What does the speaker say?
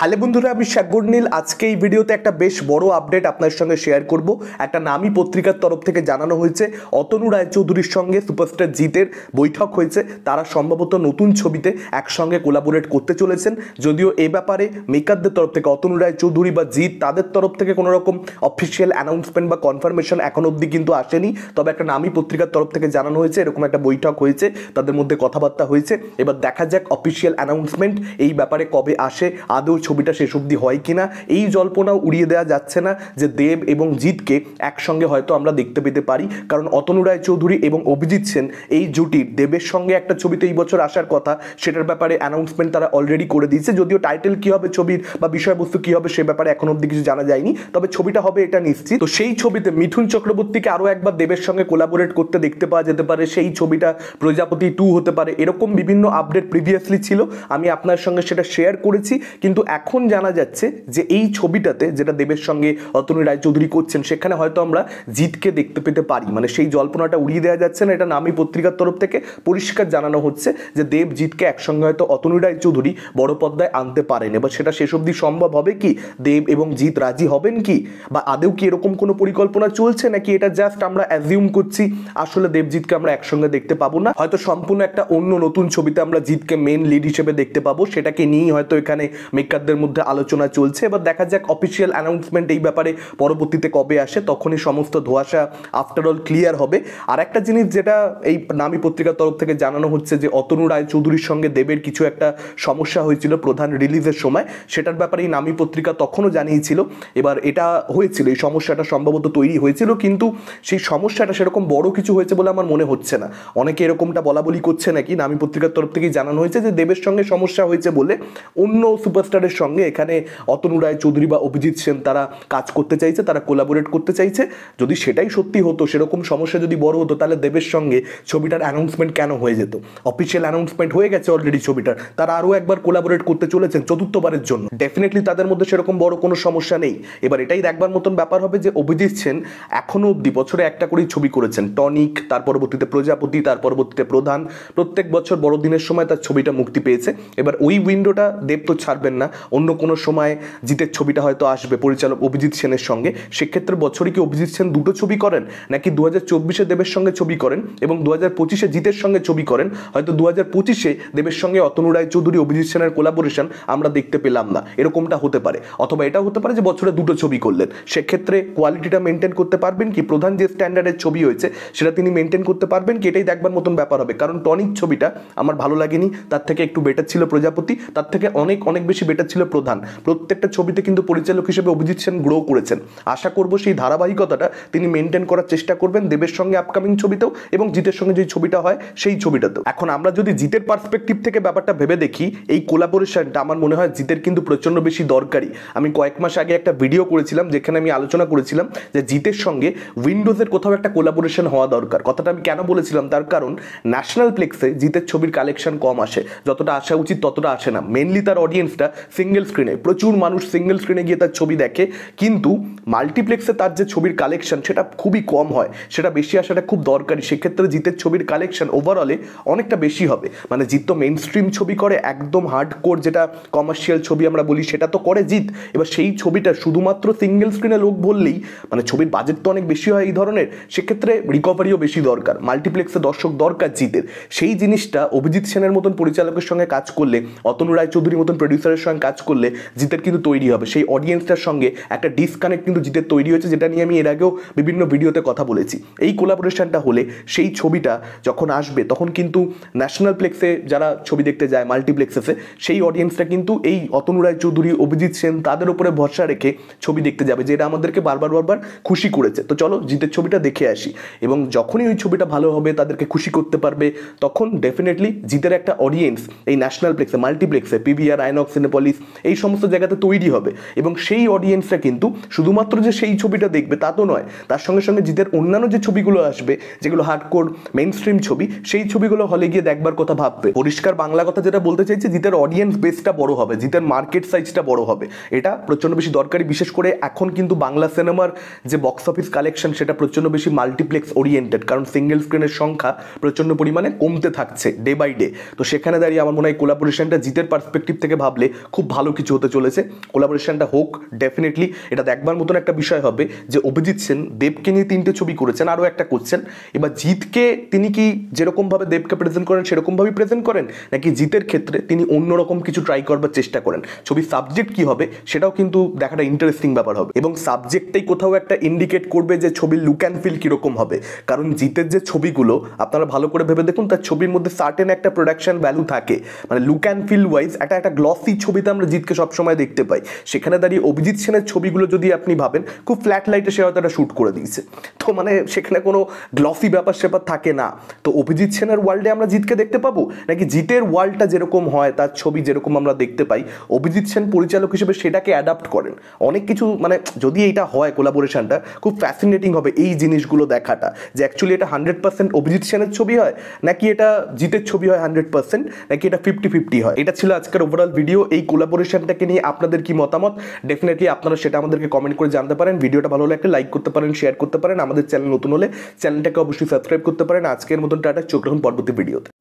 hello বন্ধুরা আমি শ্যাগুর নীল আজকে এই ভিডিওতে একটা বেশ বড় আপডেট আপনার সঙ্গে শেয়ার করব একটা নামি পত্রিকার তরফ থেকে জানানো হয়েছে অতনু রায়চৌধুরীর সঙ্গে সুপারস্টার জিতের বৈঠক হয়েছে তারা সম্ভবত নতুন ছবিতে একসঙ্গে কোলাবোরেট করতে চলেছেন যদিও এ ব্যাপারে মেকারদের তরফ থেকে অতনু রায়চৌধুরী বা জিৎ তাদের তরফ থেকে কোনো রকম অফিসিয়াল অ্যানাউন্সমেন্ট বা কনফার্মেশন এখন অবধি কিন্তু আসেনি তবে একটা নামি পত্রিকার তরফ থেকে জানানো হয়েছে এরকম একটা বৈঠক হয়েছে তাদের মধ্যে কথাবার্তা হয়েছে এবার দেখা যাক অফিসিয়াল অ্যানাউন্সমেন্ট এই ব্যাপারে কবে আসে আদৌ ছবিটা শেষ অবধি হয় কি না এই জল্পনাও উড়িয়ে দেওয়া যাচ্ছে না যে দেব এবং জিৎকে একসঙ্গে হয়তো আমরা দেখতে পেতে পারি কারণ অতনু রায় চৌধুরী এবং অভিজিৎ সেন এই জুটির দেবের সঙ্গে একটা ছবিতে এই বছর আসার কথা সেটার ব্যাপারে অ্যানাউন্সমেন্ট তারা অলরেডি করে দিয়েছে যদিও টাইটেল কী হবে ছবির বা বিষয়বস্তু কী হবে সে ব্যাপারে এখন অবধি কিছু জানা যায়নি তবে ছবিটা হবে এটা নিশ্চিত তো সেই ছবিতে মিথুন চক্রবর্তীকে আরও একবার দেবের সঙ্গে কোলাবোরেট করতে দেখতে পাওয়া যেতে পারে সেই ছবিটা প্রজাপতি টু হতে পারে এরকম বিভিন্ন আপডেট প্রিভিয়াসলি ছিল আমি আপনার সঙ্গে সেটা শেয়ার করেছি কিন্তু এখন জানা যাচ্ছে যে এই ছবিটাতে যেটা দেবের সঙ্গে অতনু রায়চৌধুরী করছেন সেখানে হয়তো আমরা জিতকে দেখতে পেতে পারি মানে সেই জল্পনাটা উড়িয়ে দেওয়া যাচ্ছে না এটা নামি পত্রিকার তরফ থেকে পরিষ্কার জানানো হচ্ছে যে দেব জিতকে একসঙ্গে হয়তো অতনু রায়চৌধুরী বড় পদ্মায় আনতে পারেন এবার সেটা শেষ অবধি সম্ভব হবে কি দেব এবং জিত রাজি হবেন কি বা আদেও কি এরকম কোনো পরিকল্পনা চলছে নাকি এটা জাস্ট আমরা অ্যাজিউম করছি আসলে দেবজিৎকে আমরা একসঙ্গে দেখতে পাবো না হয়তো সম্পূর্ণ একটা অন্য নতুন ছবিতে আমরা জিতকে মেন লিড হিসেবে দেখতে পাবো সেটাকে নিয়েই হয়তো এখানে মেক্কা ক্রিকেটারদের মধ্যে আলোচনা চলছে এবার দেখা যাক অফিসিয়াল অ্যানাউন্সমেন্ট এই ব্যাপারে পরবর্তীতে কবে আসে তখনই সমস্ত ধোয়াশা আফটারঅল ক্লিয়ার হবে আর একটা জিনিস যেটা এই নামী পত্রিকার তরফ থেকে জানানো হচ্ছে যে অতনু রায় চৌধুরীর সঙ্গে দেবের কিছু একটা সমস্যা হয়েছিল প্রধান রিলিজের সময় সেটার ব্যাপারে এই নামী পত্রিকা তখনও জানিয়েছিল এবার এটা হয়েছিল এই সমস্যাটা সম্ভবত তৈরি হয়েছিল কিন্তু সেই সমস্যাটা সেরকম বড় কিছু হয়েছে বলে আমার মনে হচ্ছে না অনেকে এরকমটা বলা বলি করছে নাকি নামী পত্রিকার তরফ থেকেই জানানো হয়েছে যে দেবের সঙ্গে সমস্যা হয়েছে বলে অন্য সুপারস্টারের সঙ্গে এখানে অতনু রায় চৌধুরী বা অভিজিৎ সেন তারা কাজ করতে চাইছে তারা কোলাবোরেট করতে চাইছে যদি সেটাই সত্যি হতো সেরকম সমস্যা যদি বড় হতো তাহলে দেবের সঙ্গে ছবিটার অ্যানাউন্সমেন্ট কেন হয়ে যেত অফিসিয়াল অ্যানাউন্সমেন্ট হয়ে গেছে অলরেডি ছবিটার তারা আরও একবার কোলাবোরেট করতে চলেছেন চতুর্থবারের জন্য ডেফিনেটলি তাদের মধ্যে সেরকম বড় কোনো সমস্যা নেই এবার এটাই দেখবার মতন ব্যাপার হবে যে অভিজিৎ সেন এখনও অব্দি বছরে একটা করেই ছবি করেছেন টনিক তার পরবর্তীতে প্রজাপতি তার পরবর্তীতে প্রধান প্রত্যেক বছর বড়দিনের সময় তার ছবিটা মুক্তি পেয়েছে এবার ওই উইন্ডোটা দেব তো ছাড়বেন না অন্য কোনো সময় জিতের ছবিটা হয়তো আসবে পরিচালক অভিজিৎ সেনের সঙ্গে সেক্ষেত্রে বছরে কি অভিজিৎ সেন দুটো ছবি করেন নাকি দু হাজার চব্বিশে দেবের সঙ্গে ছবি করেন এবং দু হাজার পঁচিশে জিতের সঙ্গে ছবি করেন হয়তো দু হাজার পঁচিশে দেবের সঙ্গে অতনু রায় চৌধুরী অভিজিৎ সেনের কোলাবোরেশন আমরা দেখতে পেলাম না এরকমটা হতে পারে অথবা এটাও হতে পারে যে বছরে দুটো ছবি করলেন সেক্ষেত্রে কোয়ালিটিটা মেনটেন করতে পারবেন কি প্রধান যে স্ট্যান্ডার্ডের ছবি হয়েছে সেটা তিনি মেনটেন করতে পারবেন কি এটাই দেখবার মতন ব্যাপার হবে কারণ টনিক ছবিটা আমার ভালো লাগেনি তার থেকে একটু বেটার ছিল প্রজাপতি তার থেকে অনেক অনেক বেশি বেটার ছিল প্রধান প্রত্যেকটা ছবিতে কিন্তু পরিচালক হিসেবে অভিজিৎ সেন গ্রো করেছেন আশা করব সেই ধারাবাহিকতাটা তিনি মেনটেন করার চেষ্টা করবেন দেবের সঙ্গে আপকামিং ছবিতেও এবং জিতের সঙ্গে যে ছবিটা হয় সেই ছবিটাতেও এখন আমরা যদি জিতের পার্সপেক্টিভ থেকে ব্যাপারটা ভেবে দেখি এই কোলাবোরেশনটা আমার মনে হয় জিতের কিন্তু প্রচণ্ড বেশি দরকারি আমি কয়েক মাস আগে একটা ভিডিও করেছিলাম যেখানে আমি আলোচনা করেছিলাম যে জিতের সঙ্গে উইন্ডোজের কোথাও একটা কোলাবোরেশন হওয়া দরকার কথাটা আমি কেন বলেছিলাম তার কারণ ন্যাশনাল প্লেক্সে জিতের ছবির কালেকশন কম আসে যতটা আসা উচিত ততটা আসে না মেনলি তার অডিয়েন্সটা সিঙ্গেল স্ক্রিনে প্রচুর মানুষ সিঙ্গেল স্ক্রিনে গিয়ে তার ছবি দেখে কিন্তু মাল্টিপ্লেক্সে তার যে ছবির কালেকশন সেটা খুবই কম হয় সেটা বেশি আসাটা খুব দরকারি সেক্ষেত্রে জিতের ছবির কালেকশন ওভারঅলে অনেকটা বেশি হবে মানে জিত তো মেন স্ট্রিম ছবি করে একদম হার্ড কোর যেটা কমার্শিয়াল ছবি আমরা বলি সেটা তো করে জিত এবার সেই ছবিটা শুধুমাত্র সিঙ্গেল স্ক্রিনে লোক বললেই মানে ছবির বাজেট তো অনেক বেশি হয় এই ধরনের সেক্ষেত্রে রিকভারিও বেশি দরকার মাল্টিপ্লেক্সে দর্শক দরকার জিতের সেই জিনিসটা অভিজিৎ সেনের মতন পরিচালকের সঙ্গে কাজ করলে অতনু রায়চৌধুরীর মতন প্রডিউসারের সঙ্গে কাজ কাজ করলে জিতের কিন্তু তৈরি হবে সেই অডিয়েন্সটার সঙ্গে একটা ডিসকানেক্ট কিন্তু জিতের তৈরি হয়েছে যেটা নিয়ে আমি এর আগেও বিভিন্ন ভিডিওতে কথা বলেছি এই কোলাবোরেশনটা হলে সেই ছবিটা যখন আসবে তখন কিন্তু ন্যাশনাল প্লেক্সে যারা ছবি দেখতে যায় মাল্টিপ্লেক্সেসে সেই অডিয়েন্সটা কিন্তু এই অতনু রায় চৌধুরী অভিজিৎ সেন তাদের উপরে ভরসা রেখে ছবি দেখতে যাবে যেটা আমাদেরকে বারবার বারবার খুশি করেছে তো চলো জিতের ছবিটা দেখে আসি এবং যখনই ওই ছবিটা ভালো হবে তাদেরকে খুশি করতে পারবে তখন ডেফিনেটলি জিতের একটা অডিয়েন্স এই ন্যাশনাল প্লেক্সে মাল্টিপ্লেক্সে পিভিআর আইনক্স সিনেপলি সিরিজ এই সমস্ত জায়গাতে তৈরি হবে এবং সেই অডিয়েন্সরা কিন্তু শুধুমাত্র যে সেই ছবিটা দেখবে তা তো নয় তার সঙ্গে সঙ্গে জিতের অন্যান্য যে ছবিগুলো আসবে যেগুলো হার্ডকোর মেন স্ট্রিম ছবি সেই ছবিগুলো হলে গিয়ে দেখবার কথা ভাববে পরিষ্কার বাংলা কথা যেটা বলতে চাইছে জিতের অডিয়েন্স বেসটা বড় হবে জিতের মার্কেট সাইজটা বড় হবে এটা প্রচণ্ড বেশি দরকারি বিশেষ করে এখন কিন্তু বাংলা সিনেমার যে বক্স অফিস কালেকশন সেটা প্রচণ্ড বেশি মাল্টিপ্লেক্স ওরিয়েন্টেড কারণ সিঙ্গেল স্ক্রিনের সংখ্যা প্রচণ্ড পরিমাণে কমতে থাকছে ডে বাই ডে তো সেখানে দাঁড়িয়ে আমার মনে হয় কোলাপোরেশনটা জিতের পার্সপেক্টিভ থেকে ভাবলে খুব খুব ভালো কিছু হতে চলেছে কোলাবোরেশনটা হোক ডেফিনেটলি এটা দেখবার মতন একটা বিষয় হবে যে অভিজিৎ সেন দেবকে নিয়ে তিনটে ছবি করেছেন আরও একটা করছেন এবার জিতকে তিনি কি যেরকমভাবে দেবকে প্রেজেন্ট করেন সেরকমভাবেই প্রেজেন্ট করেন নাকি জিতের ক্ষেত্রে তিনি অন্যরকম কিছু ট্রাই করবার চেষ্টা করেন ছবির সাবজেক্ট কি হবে সেটাও কিন্তু দেখাটা ইন্টারেস্টিং ব্যাপার হবে এবং সাবজেক্টটাই কোথাও একটা ইন্ডিকেট করবে যে ছবির লুক অ্যান্ড ফিল কীরকম হবে কারণ জিতের যে ছবিগুলো আপনারা ভালো করে ভেবে দেখুন তার ছবির মধ্যে সার্টেন একটা প্রোডাকশন ভ্যালু থাকে মানে লুক অ্যান্ড ফিল ওয়াইজ একটা একটা গ্লসি ছবিতে আমরা জিতকে সবসময় দেখতে পাই সেখানে দাঁড়িয়ে অভিজিৎ সেনের ছবিগুলো যদি আপনি ভাবেন খুব ফ্ল্যাট লাইটে সে হয়তো শ্যুট করে দিয়েছে তো মানে সেখানে কোনো গ্লফি ব্যাপার সেপার থাকে না তো অভিজিৎ সেনের ওয়ার্ল্ডে আমরা জিতকে দেখতে পাবো নাকি জিতের ওয়ার্ল্ডটা যেরকম হয় তার ছবি যেরকম আমরা দেখতে পাই অভিজিৎ সেন পরিচালক হিসেবে সেটাকে অ্যাডাপ্ট করেন অনেক কিছু মানে যদি এটা হয় কোলাবোরেশনটা খুব ফ্যাসিনেটিং হবে এই জিনিসগুলো দেখাটা যে অ্যাকচুয়ালি এটা হান্ড্রেড পার্সেন্ট অভিজিৎ সেনের ছবি হয় নাকি এটা জিতের ছবি হয় হান্ড্রেড পার্সেন্ট নাকি এটা ফিফটি ফিফটি হয় এটা ছিল আজকের ওভারঅল ভিডিও এই কোলা কোলাবোরেশনটাকে নিয়ে আপনাদের কি মতামত ডেফিনেটলি আপনারা সেটা আমাদেরকে কমেন্ট করে জানতে পারেন ভিডিওটা ভালো লাগলে লাইক করতে পারেন শেয়ার করতে পারেন আমাদের চ্যানেল নতুন হলে চ্যানেলটাকে অবশ্যই সাবস্ক্রাইব করতে পারেন আজকের মতন টাটা চোখ রাখুন পরবর্তী ভিডিওতে